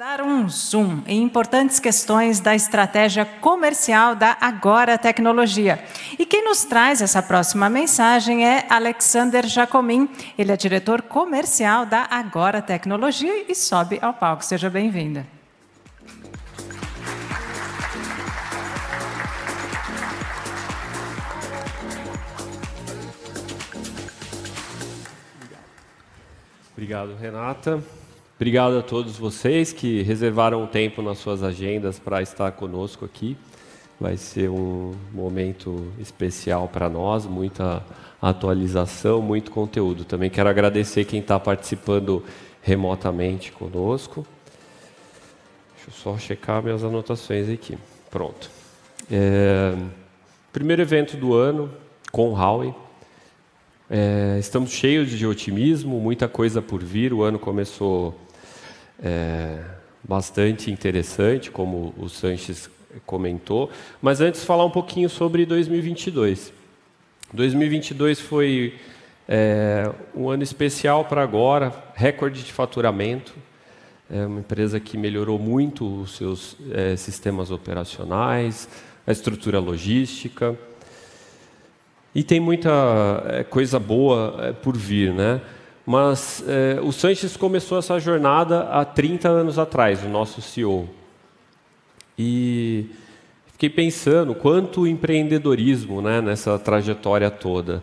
dar um zoom em importantes questões da estratégia comercial da Agora Tecnologia. E quem nos traz essa próxima mensagem é Alexander Jacomin. Ele é diretor comercial da Agora Tecnologia e sobe ao palco. Seja bem-vinda. Obrigado, Renata. Obrigado a todos vocês que reservaram o tempo nas suas agendas para estar conosco aqui. Vai ser um momento especial para nós, muita atualização, muito conteúdo. Também quero agradecer quem está participando remotamente conosco. Deixa eu só checar minhas anotações aqui. Pronto. É, primeiro evento do ano com o Howie. É, estamos cheios de otimismo, muita coisa por vir. O ano começou é, bastante interessante, como o Sanches comentou. Mas antes, falar um pouquinho sobre 2022. 2022 foi é, um ano especial para agora, recorde de faturamento. É uma empresa que melhorou muito os seus é, sistemas operacionais, a estrutura logística. E tem muita é, coisa boa é, por vir, né? Mas eh, o Sanches começou essa jornada há 30 anos atrás, o nosso CEO. E fiquei pensando quanto empreendedorismo né, nessa trajetória toda.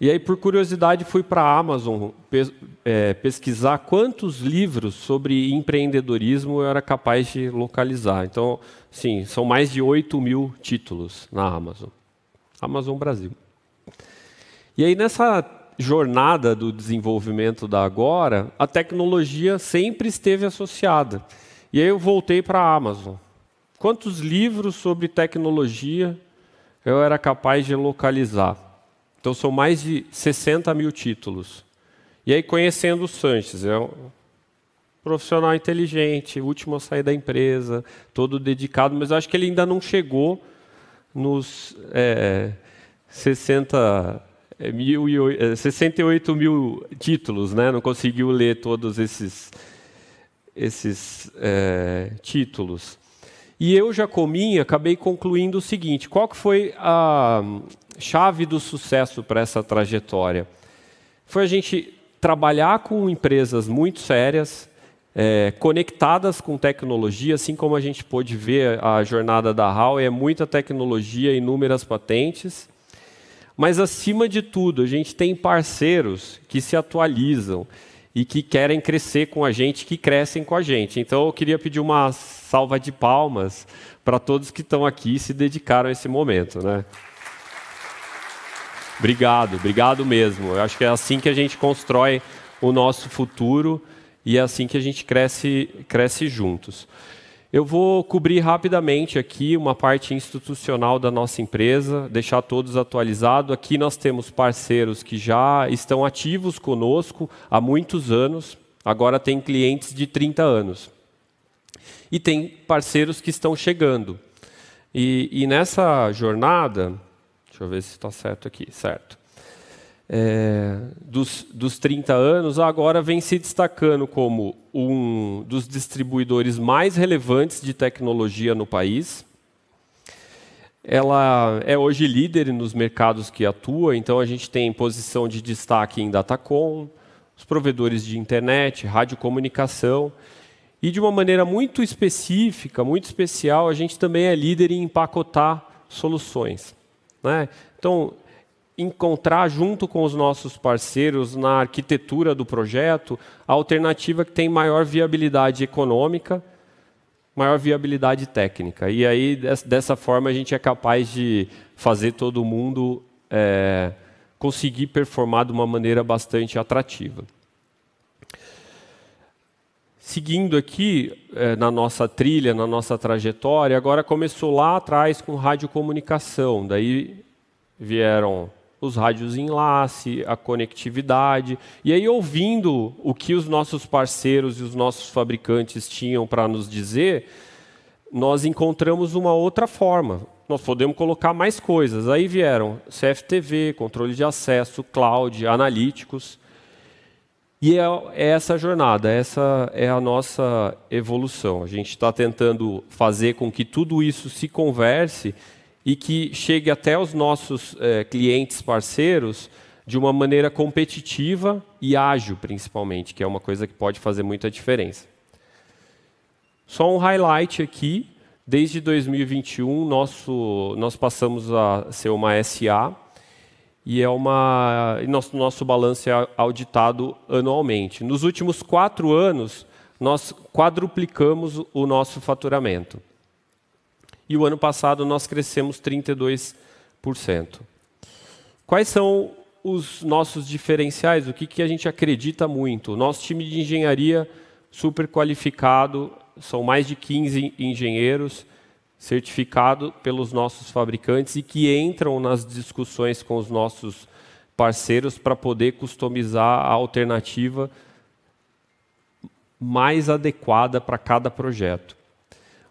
E aí, por curiosidade, fui para a Amazon pes é, pesquisar quantos livros sobre empreendedorismo eu era capaz de localizar. Então, sim, são mais de 8 mil títulos na Amazon. Amazon Brasil. E aí, nessa jornada do desenvolvimento da Agora, a tecnologia sempre esteve associada. E aí eu voltei para a Amazon. Quantos livros sobre tecnologia eu era capaz de localizar? Então são mais de 60 mil títulos. E aí conhecendo o Sanches, é um profissional inteligente, último a sair da empresa, todo dedicado, mas eu acho que ele ainda não chegou nos é, 60 é mil e, 68 é mil títulos, né? não conseguiu ler todos esses, esses é, títulos. E eu, Jacomim, acabei concluindo o seguinte: qual que foi a chave do sucesso para essa trajetória? Foi a gente trabalhar com empresas muito sérias, é, conectadas com tecnologia, assim como a gente pôde ver a jornada da HAL, é muita tecnologia, inúmeras patentes. Mas, acima de tudo, a gente tem parceiros que se atualizam e que querem crescer com a gente, que crescem com a gente. Então, eu queria pedir uma salva de palmas para todos que estão aqui e se dedicaram a esse momento. Né? Obrigado, obrigado mesmo. Eu acho que é assim que a gente constrói o nosso futuro e é assim que a gente cresce, cresce juntos. Eu vou cobrir rapidamente aqui uma parte institucional da nossa empresa, deixar todos atualizados. Aqui nós temos parceiros que já estão ativos conosco há muitos anos, agora tem clientes de 30 anos. E tem parceiros que estão chegando. E, e nessa jornada, deixa eu ver se está certo aqui, certo é, dos, dos 30 anos, agora vem se destacando como um dos distribuidores mais relevantes de tecnologia no país. Ela é hoje líder nos mercados que atua, então a gente tem posição de destaque em Datacom, os provedores de internet, radiocomunicação. E de uma maneira muito específica, muito especial, a gente também é líder em empacotar soluções. Né? Então, encontrar junto com os nossos parceiros na arquitetura do projeto a alternativa que tem maior viabilidade econômica, maior viabilidade técnica. E aí dessa forma a gente é capaz de fazer todo mundo é, conseguir performar de uma maneira bastante atrativa. Seguindo aqui é, na nossa trilha, na nossa trajetória, agora começou lá atrás com radiocomunicação, daí vieram os rádios enlace, a conectividade. E aí, ouvindo o que os nossos parceiros e os nossos fabricantes tinham para nos dizer, nós encontramos uma outra forma. Nós podemos colocar mais coisas. Aí vieram CFTV, controle de acesso, cloud, analíticos. E é, é, essa jornada, essa é a nossa evolução. A gente está tentando fazer com que tudo isso se converse e que chegue até os nossos é, clientes parceiros de uma maneira competitiva e ágil, principalmente, que é uma coisa que pode fazer muita diferença. Só um highlight aqui: desde 2021, nosso, nós passamos a ser uma SA e é uma e nosso, nosso balanço é auditado anualmente. Nos últimos quatro anos, nós quadruplicamos o nosso faturamento e o ano passado nós crescemos 32%. Quais são os nossos diferenciais? O que, que a gente acredita muito? Nosso time de engenharia super qualificado, são mais de 15 engenheiros certificados pelos nossos fabricantes e que entram nas discussões com os nossos parceiros para poder customizar a alternativa mais adequada para cada projeto.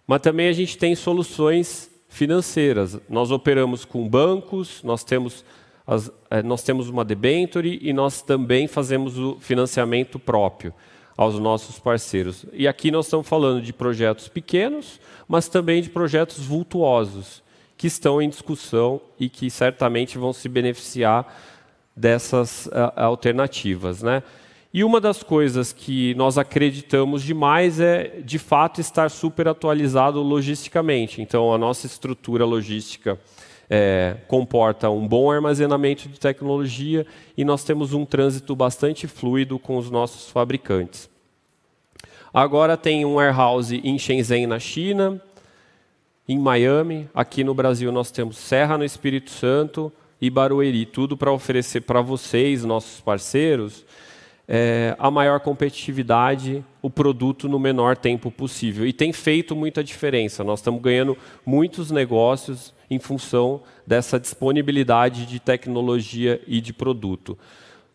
Mas também a gente tem soluções financeiras. Nós operamos com bancos, nós temos, as, eh, nós temos uma debenture e nós também fazemos o financiamento próprio aos nossos parceiros. E aqui nós estamos falando de projetos pequenos, mas também de projetos vultuosos, que estão em discussão e que certamente vão se beneficiar dessas uh, alternativas. Né? E uma das coisas que nós acreditamos demais é, de fato, estar super atualizado logisticamente. Então, a nossa estrutura logística é, comporta um bom armazenamento de tecnologia e nós temos um trânsito bastante fluido com os nossos fabricantes. Agora tem um warehouse em Shenzhen, na China, em Miami. Aqui no Brasil nós temos Serra, no Espírito Santo e Barueri. Tudo para oferecer para vocês, nossos parceiros, é, a maior competitividade, o produto no menor tempo possível. E tem feito muita diferença. Nós estamos ganhando muitos negócios em função dessa disponibilidade de tecnologia e de produto.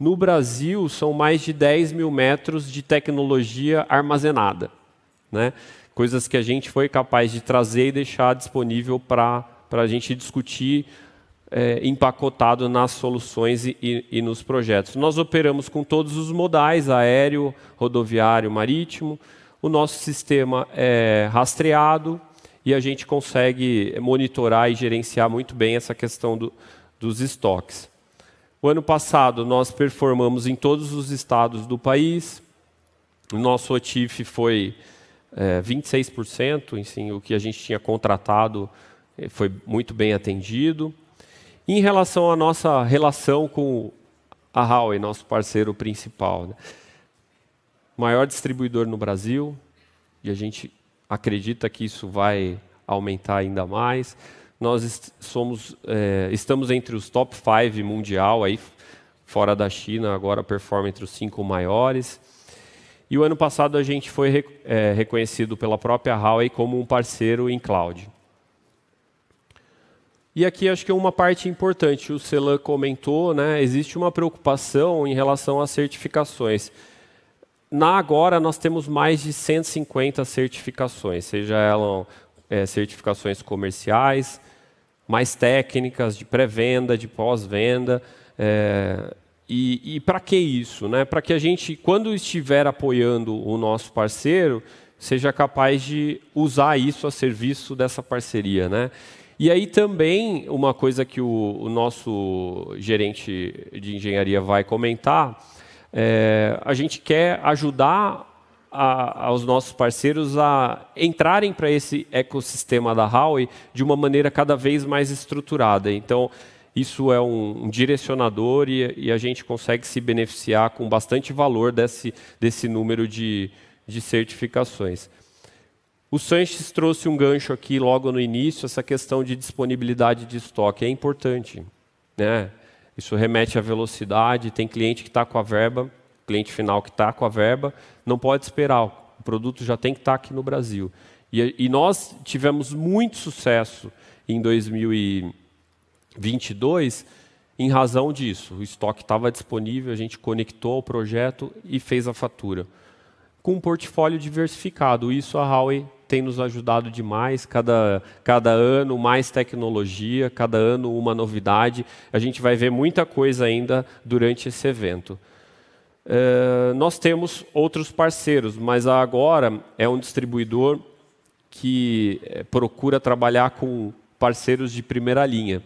No Brasil, são mais de 10 mil metros de tecnologia armazenada. Né? Coisas que a gente foi capaz de trazer e deixar disponível para a gente discutir é, empacotado nas soluções e, e, e, nos projetos. Nós operamos com todos os modais, aéreo, rodoviário, marítimo. O nosso sistema é rastreado e a gente consegue monitorar e gerenciar muito bem essa questão do, dos estoques. O ano passado, nós performamos em todos os estados do país. O nosso OTIF foi é, 26%, enfim, o que a gente tinha contratado é, foi muito bem atendido em relação à nossa relação com a Huawei, nosso parceiro principal. Né? Maior distribuidor no Brasil, e a gente acredita que isso vai aumentar ainda mais. Nós est somos, é, estamos entre os top 5 mundial, aí, fora da China, agora performa entre os cinco maiores. E o ano passado a gente foi é, reconhecido pela própria Huawei como um parceiro em cloud. E aqui acho que é uma parte importante, o Celan comentou, né, existe uma preocupação em relação às certificações. Na agora, nós temos mais de 150 certificações, seja elas é, certificações comerciais, mais técnicas de pré-venda, de pós-venda. É, e, e para que isso? Né? Para que a gente, quando estiver apoiando o nosso parceiro, seja capaz de usar isso a serviço dessa parceria. Né? E aí também uma coisa que o, o nosso gerente de engenharia vai comentar, é, a gente quer ajudar aos nossos parceiros a entrarem para esse ecossistema da Huawei de uma maneira cada vez mais estruturada. Então, isso é um, um direcionador e, e, a gente consegue se beneficiar com bastante valor desse, desse número de, de certificações. O Sanches trouxe um gancho aqui logo no início, essa questão de disponibilidade de estoque. É importante. Né? Isso remete à velocidade. Tem cliente que está com a verba, cliente final que está com a verba, não pode esperar. O produto já tem que estar tá aqui no Brasil. E, e nós tivemos muito sucesso em 2022 em razão disso. O estoque estava disponível, a gente conectou o projeto e fez a fatura. Com um portfólio diversificado, isso a Huawei tem nos ajudado demais. Cada, cada ano mais tecnologia, cada ano uma novidade. A gente vai ver muita coisa ainda durante esse evento. É, nós temos outros parceiros, mas agora é um distribuidor que é, procura trabalhar com parceiros de primeira linha,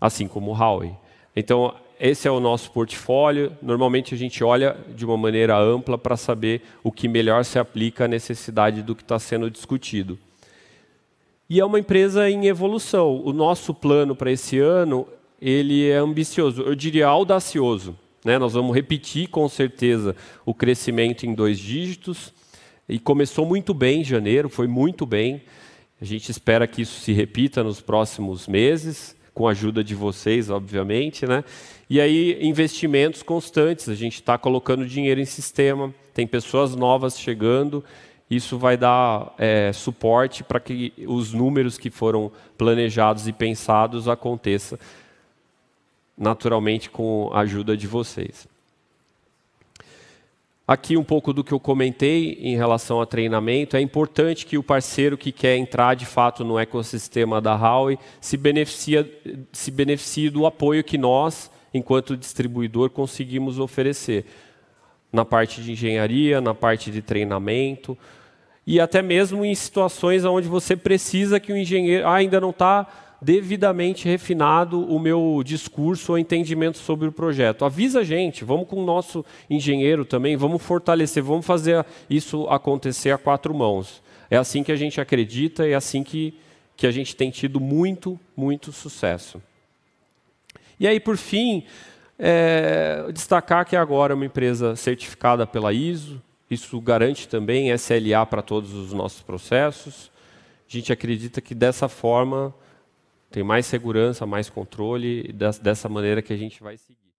assim como o Huawei. Então, esse é o nosso portfólio. Normalmente a gente olha de uma maneira ampla para saber o que melhor se aplica à necessidade do que está sendo discutido. E é uma empresa em evolução. O nosso plano para esse ano ele é ambicioso, eu diria audacioso. Né? Nós vamos repetir com certeza o crescimento em dois dígitos. E começou muito bem em janeiro, foi muito bem. A gente espera que isso se repita nos próximos meses com a ajuda de vocês, obviamente, né? E aí investimentos constantes, a gente está colocando dinheiro em sistema, tem pessoas novas chegando, isso vai dar é, suporte para que os números que foram planejados e pensados aconteça naturalmente com a ajuda de vocês. Aqui um pouco do que eu comentei em relação a treinamento. É importante que o parceiro que quer entrar de fato no ecossistema da Huawei se, se beneficie do apoio que nós, enquanto distribuidor, conseguimos oferecer na parte de engenharia, na parte de treinamento e até mesmo em situações onde você precisa que o engenheiro ah, ainda não está devidamente refinado o meu discurso ou entendimento sobre o projeto. Avisa a gente, vamos com o nosso engenheiro também, vamos fortalecer, vamos fazer isso acontecer a quatro mãos. É assim que a gente acredita, é assim que, que a gente tem tido muito, muito sucesso. E aí, por fim, é, destacar que agora é uma empresa certificada pela ISO, isso garante também SLA para todos os nossos processos. A gente acredita que dessa forma tem mais segurança, mais controle, dessa maneira que a gente vai seguir.